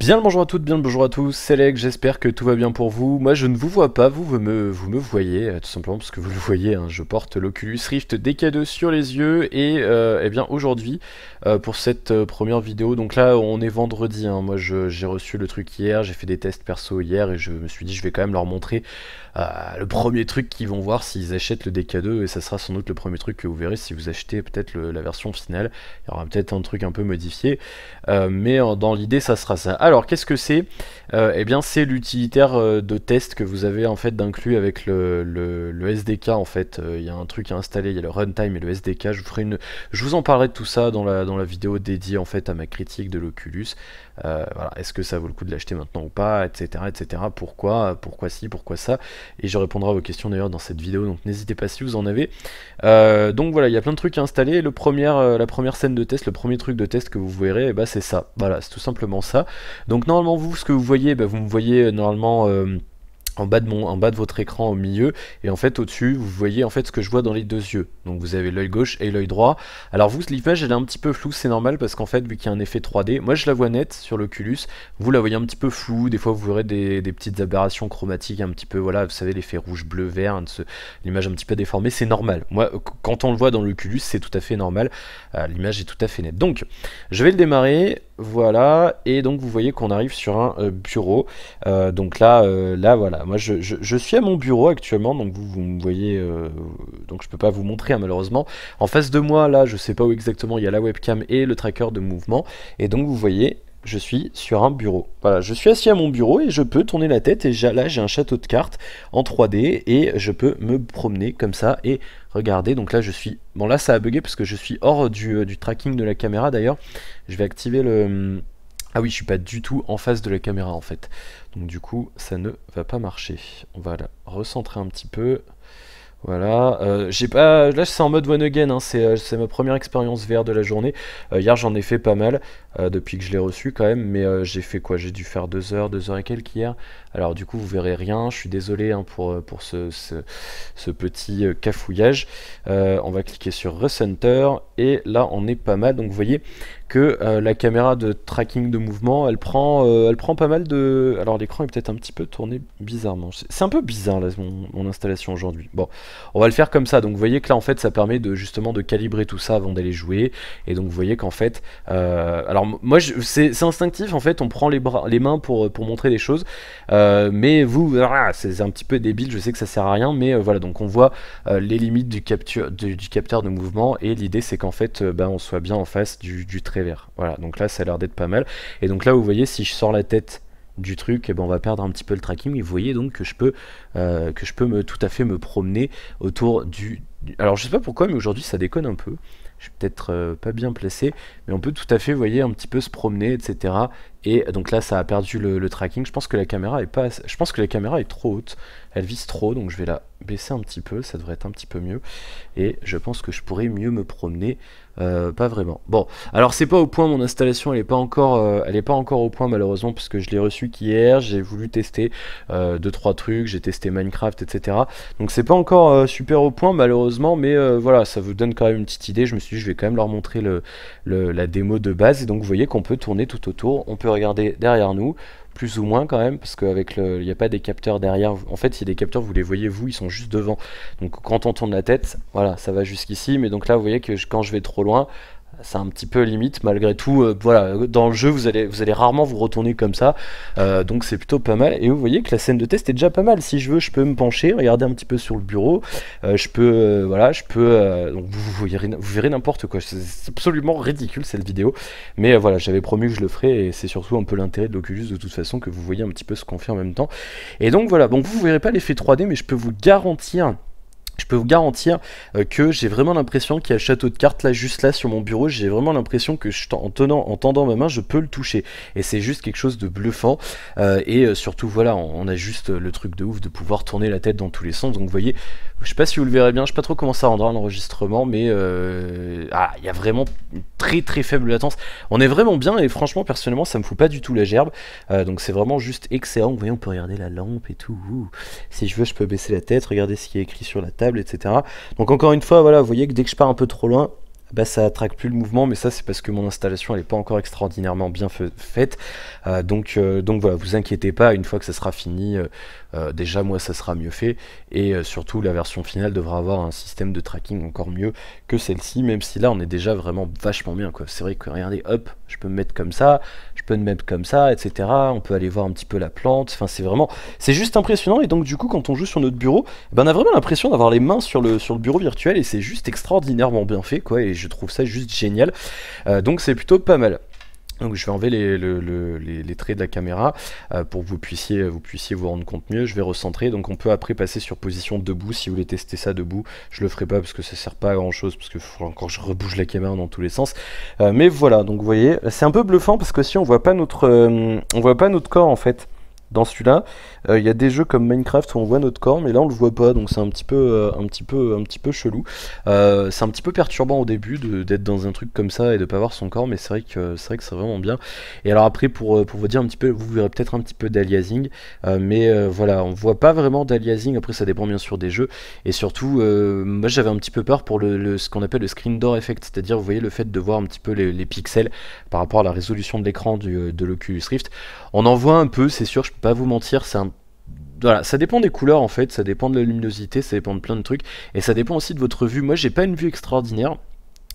Bien le bonjour à toutes, bien le bonjour à tous, c'est Leg, j'espère que tout va bien pour vous. Moi je ne vous vois pas, vous, me, vous me voyez, euh, tout simplement parce que vous le voyez, hein. je porte l'Oculus Rift DK2 sur les yeux et euh, eh bien aujourd'hui euh, pour cette première vidéo, donc là on est vendredi, hein. moi j'ai reçu le truc hier, j'ai fait des tests perso hier et je me suis dit je vais quand même leur montrer le premier truc qu'ils vont voir s'ils achètent le DK2 et ça sera sans doute le premier truc que vous verrez si vous achetez peut-être la version finale, il y aura peut-être un truc un peu modifié, mais dans l'idée ça sera ça. Alors, qu'est-ce que c'est euh, Eh bien, c'est l'utilitaire euh, de test que vous avez en fait d'inclus avec le, SDK. En fait, euh, il y a un truc à installer, il y a le runtime et le SDK. Je vous, ferai une... je vous en parlerai de tout ça dans la, dans la vidéo dédiée en fait à ma critique de l'Oculus. Euh, voilà, Est-ce que ça vaut le coup de l'acheter maintenant ou pas, etc. etc. Pourquoi, pourquoi si, pourquoi ça. Et je répondrai à vos questions d'ailleurs dans cette vidéo, donc n'hésitez pas si vous en avez. Euh, donc voilà, il y a plein de trucs à installer. Le premier, euh, la première scène de test, le premier truc de test que vous verrez, bah c'est ça. Voilà, c'est tout simplement ça. Donc normalement vous, ce que vous voyez, eh ben, vous me voyez normalement en bas, de mon, en bas de votre écran au milieu et en fait au dessus vous voyez en fait ce que je vois dans les deux yeux donc vous avez l'œil gauche et l'œil droit alors vous l'image elle est un petit peu floue c'est normal parce qu'en fait vu qu'il y a un effet 3D moi je la vois nette sur l'Oculus vous la voyez un petit peu floue des fois vous verrez des, petites aberrations chromatiques un petit peu voilà vous savez l'effet rouge bleu vert hein, l'image un petit peu déformée c'est normal moi euh, quand on le voit dans l'Oculus c'est tout à fait normal euh, l'image est tout à fait nette donc je vais le démarrer voilà et donc vous voyez qu'on arrive sur un euh, bureau donc là là voilà bah, moi, je, suis à mon bureau actuellement, donc vous, vous me voyez, euh, donc je peux pas vous montrer hein, malheureusement. En face de moi, là, je sais pas où exactement, il y a la webcam et le tracker de mouvement, et donc vous voyez, je suis sur un bureau. Voilà, je suis assis à mon bureau et je peux tourner la tête, et là, j'ai un château de cartes en 3D, et je peux me promener comme ça, et regarder. donc là je suis... Bon là ça a bugué parce que je suis hors du euh, tracking de la caméra d'ailleurs. Je vais activer le... Ah oui, je suis pas du tout en face de la caméra en fait. Donc du coup, ça ne va pas marcher. On va la recentrer un petit peu. Voilà, euh, j'ai pas. Là, c'est en mode one again. Hein. Euh, c'est ma première expérience VR de la journée. Euh, hier, j'en ai fait pas mal depuis que je l'ai reçu quand même. Mais j'ai fait quoi J'ai dû faire deux heures, deux heures et quelques hier. Alors du coup, vous verrez rien. Je suis désolé hein, pour pour ce, ce petit cafouillage. on va cliquer sur Recenter et là, on est pas mal. Donc vous voyez, euh, la caméra de tracking de mouvement, elle prend, euh, elle prend pas mal de... Alors l'écran est peut-être un petit peu tourné bizarrement. C'est un peu bizarre là, mon, installation aujourd'hui. Bon, on va le faire comme ça. Donc vous voyez que là en fait ça permet de justement de calibrer tout ça avant d'aller jouer. Et donc vous voyez qu'en fait... Euh, alors moi c'est instinctif en fait, on prend les, bras, les mains pour, pour montrer des choses. mais vous, ah, c'est un petit peu débile, je sais que ça sert à rien. Mais voilà, donc on voit les limites du, capture, du, capteur de mouvement. Et l'idée c'est qu'en fait ben, on soit bien en face du, du voilà, donc là, ça a l'air d'être pas mal. Et donc là, vous voyez, si je sors la tête du truc, et eh ben on va perdre un petit peu le tracking. Et vous voyez donc que je peux, euh, que je peux me, tout à fait me promener autour du, du... Alors je sais pas pourquoi, mais aujourd'hui ça déconne un peu je suis peut-être euh, pas bien placé, mais on peut tout à fait, vous voyez, un petit peu se promener, etc. Et donc là, ça a perdu le, tracking. Je pense que la caméra est pas, je pense que la caméra est trop haute, elle vise trop, donc je vais la baisser un petit peu, ça devrait être un petit peu mieux. Et je pense que je pourrais mieux me promener, euh, pas vraiment. Bon, alors c'est pas au point, mon installation, elle est pas encore, euh, elle est pas encore au point malheureusement, puisque je l'ai reçue qu'hier, j'ai voulu tester 2-3 trucs, j'ai testé Minecraft, etc. Donc c'est pas encore super au point malheureusement, mais voilà, ça vous donne quand même une petite idée. Je me je vais quand même leur montrer le, la démo de base. Et donc vous voyez qu'on peut tourner tout autour. On peut regarder derrière nous, plus ou moins quand même, parce qu'avec le, il n'y a pas des capteurs derrière. En fait, il y a des capteurs, vous les voyez vous, ils sont juste devant. Donc quand on tourne la tête, voilà, ça va jusqu'ici. Mais donc là, vous voyez que quand je vais trop loin, c'est un petit peu limite malgré tout. Euh, voilà, dans le jeu, vous allez, vous allez rarement vous retourner comme ça. Euh, donc c'est plutôt pas mal. Et vous voyez que la scène de test est déjà pas mal. Si je veux, je peux me pencher, regarder un petit peu sur le bureau. Euh, je peux, voilà, je peux. donc vous, verrez, n'importe quoi. C'est absolument ridicule cette vidéo. Mais voilà, j'avais promis que je le ferais et c'est surtout un peu l'intérêt de l'Oculus de toute façon que vous voyez un petit peu ce qu'on fait en même temps. Et donc voilà, bon, vous verrez pas l'effet 3D, mais je peux vous garantir je peux vous garantir euh, que j'ai vraiment l'impression qu'il y a le château de cartes là, juste là sur mon bureau. J'ai vraiment l'impression que en, tenant, en tendant ma main, je peux le toucher. Et c'est juste quelque chose de bluffant. Euh, et euh, surtout, voilà, on, a juste le truc de ouf de pouvoir tourner la tête dans tous les sens. Donc, vous voyez, je sais pas si vous le verrez bien, je sais pas trop comment ça rendra l'enregistrement, mais ah, il y a vraiment une très très faible latence. On est vraiment bien et franchement, personnellement, ça me fout pas du tout la gerbe. donc, c'est vraiment juste excellent. Vous voyez, on peut regarder la lampe et tout. Si je veux, je peux baisser la tête, regarder ce qui est écrit sur la table etc. Donc encore une fois, voilà, vous voyez que dès que je pars un peu trop loin, bah, ça attraque plus le mouvement, mais ça c'est parce que mon installation elle n'est pas encore extraordinairement bien faite. Euh, donc, euh, donc voilà, vous inquiétez pas, une fois que ça sera fini, euh, euh, déjà moi ça sera mieux fait et euh, surtout la version finale devra avoir un système de tracking encore mieux que celle-ci même si là on est déjà vraiment vachement bien c'est vrai que regardez hop je peux me mettre comme ça je peux me mettre comme ça etc on peut aller voir un petit peu la plante enfin c'est vraiment c'est juste impressionnant et donc du coup quand on joue sur notre bureau ben, on a vraiment l'impression d'avoir les mains sur le, sur le bureau virtuel et c'est juste extraordinairement bien fait quoi et je trouve ça juste génial euh, donc c'est plutôt pas mal donc je vais enlever les, les, traits de la caméra euh, pour que vous puissiez, vous puissiez vous rendre compte mieux. Je vais recentrer, donc on peut après passer sur position debout. Si vous voulez tester ça debout, je le ferai pas parce que ça sert pas à grand chose, parce que encore je rebouge la caméra dans tous les sens. Euh, mais voilà, donc vous voyez, c'est un peu bluffant parce que si on voit pas notre, euh, on voit pas notre corps en fait dans celui-là, euh, il y a des jeux comme Minecraft où on voit notre corps, mais là on le voit pas, donc c'est un petit peu, euh, un petit peu, un petit peu chelou. Euh, c'est un petit peu perturbant au début d'être dans un truc comme ça et de pas voir son corps, mais c'est vrai que c'est vrai que vraiment bien. Et alors après pour, pour vous dire un petit peu, vous verrez peut-être un petit peu d'aliasing, mais voilà, on voit pas vraiment d'aliasing. Après ça dépend bien sûr des jeux et surtout, moi j'avais un petit peu peur pour le, ce qu'on appelle le screen door effect, c'est-à-dire vous voyez le fait de voir un petit peu les, pixels par rapport à la résolution de l'écran de l'Oculus Rift. On en voit un peu, c'est sûr pas vous mentir, c'est un voilà, ça dépend des couleurs en fait, ça dépend de la luminosité, ça dépend de plein de trucs, et ça dépend aussi de votre vue. Moi j'ai pas une vue extraordinaire,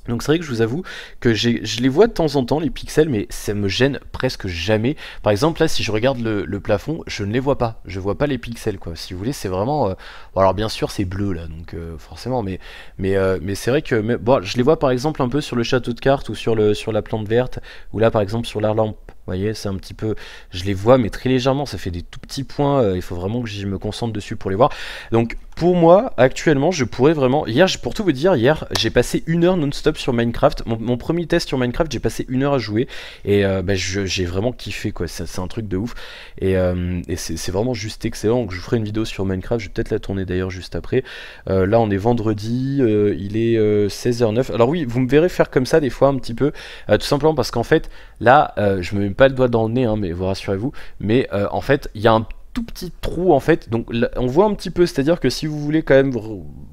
donc c'est vrai que je vous avoue que je les vois de temps en temps, les pixels, mais ça me gêne presque jamais. Par exemple, là, si je regarde le, plafond, je ne les vois pas. Je vois pas les pixels, quoi. Si vous voulez, c'est vraiment... Euh, alors bien sûr, c'est bleu, là, donc euh, forcément, mais, mais, euh, mais c'est vrai que... bon, je les vois, par exemple, un peu sur le château de cartes ou sur, sur la plante verte, ou là, par exemple, sur la lampe voyez, c'est un petit peu, je les vois, mais très légèrement, ça fait des tout petits points, euh, il faut vraiment que je me concentre dessus pour les voir. Donc pour moi, actuellement, je pourrais vraiment... Hier, pour tout vous dire, hier, j'ai passé une heure non-stop sur Minecraft. Mon, premier test sur Minecraft, j'ai passé une heure à jouer. Et euh, bah, j'ai vraiment kiffé, quoi. C'est un truc de ouf. Et, euh, c'est vraiment juste excellent. Donc, je vous ferai une vidéo sur Minecraft. Je vais peut-être la tourner d'ailleurs juste après. Euh, là, on est vendredi. il est 16h09. Alors oui, vous me verrez faire comme ça des fois un petit peu. tout simplement parce qu'en fait, là, je me mets pas le doigt dans le nez, hein, mais vous rassurez-vous. Mais en fait, il y a un tout petit trou en fait. Donc on voit un petit peu, c'est-à-dire que si vous voulez quand même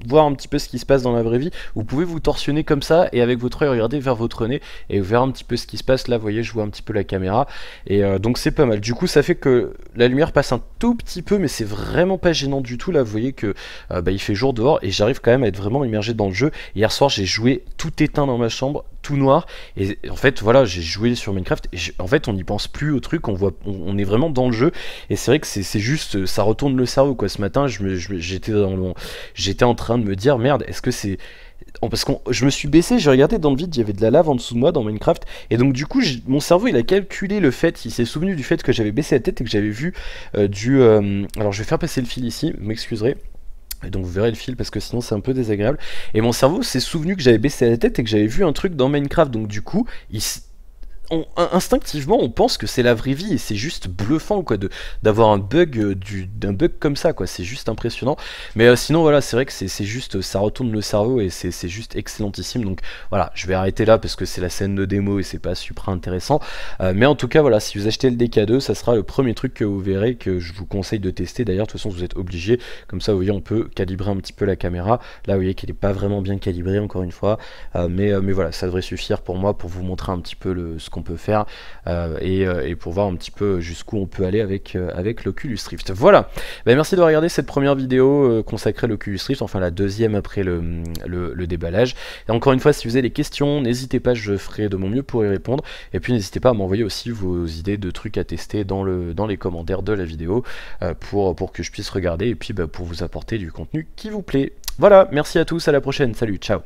voir un petit peu ce qui se passe dans la vraie vie, vous pouvez vous torsionner comme ça et avec votre œil regarder vers votre nez et voir un petit peu ce qui se passe. Là, vous voyez, je vois un petit peu la caméra et euh, donc c'est pas mal. Du coup, ça fait que la lumière passe un tout petit peu, mais c'est vraiment pas gênant du tout. Là, vous voyez que euh, bah, il fait jour dehors et j'arrive quand même à être vraiment immergé dans le jeu. Hier soir, j'ai joué tout éteint dans ma chambre, tout noir. Et en fait, voilà, j'ai joué sur Minecraft. Et en fait, on n'y pense plus au truc. On voit, on, est vraiment dans le jeu. Et c'est vrai que c'est juste, euh, ça retourne le cerveau quoi. Ce matin, j'étais j'étais en train de me dire merde, est-ce que c'est parce que je me suis baissé, j'ai regardé dans le vide, il y avait de la lave en dessous de moi dans Minecraft, et donc du coup mon cerveau il a calculé le fait, il s'est souvenu du fait que j'avais baissé la tête et que j'avais vu euh, du... Euh, alors je vais faire passer le fil ici, vous m'excuserez. Et donc vous verrez le fil parce que sinon c'est un peu désagréable. Et mon cerveau s'est souvenu que j'avais baissé la tête et que j'avais vu un truc dans Minecraft. Donc du coup, il, instinctivement, on pense que c'est la vraie vie et c'est juste bluffant quoi de d'avoir un bug euh, du d'un bug comme ça quoi. C'est juste impressionnant. Mais euh, sinon voilà, c'est vrai que c'est juste euh, ça retourne le cerveau et c'est juste excellentissime. Donc voilà, je vais arrêter là parce que c'est la scène de démo et c'est pas super intéressant. mais en tout cas voilà, si vous achetez le DK2, ça sera le premier truc que vous verrez que je vous conseille de tester. D'ailleurs de toute façon vous êtes obligé. Comme ça vous voyez on peut calibrer un petit peu la caméra. Là vous voyez qu'elle est pas vraiment bien calibrée encore une fois. mais mais voilà, ça devrait suffire pour moi pour vous montrer un petit peu le ce qu'on peut faire euh, euh, et, pour voir un petit peu jusqu'où on peut aller avec, euh, avec l'Oculus Rift. Voilà, ben, merci de regarder cette première vidéo consacrée à l'Oculus Rift, enfin la deuxième après le, le, déballage. Et encore une fois, si vous avez des questions, n'hésitez pas, je ferai de mon mieux pour y répondre. Et puis n'hésitez pas à m'envoyer aussi vos idées de trucs à tester dans, le, dans les commentaires de la vidéo pour, pour que je puisse regarder et puis ben, pour vous apporter du contenu qui vous plaît. Voilà, merci à tous, à la prochaine, salut, ciao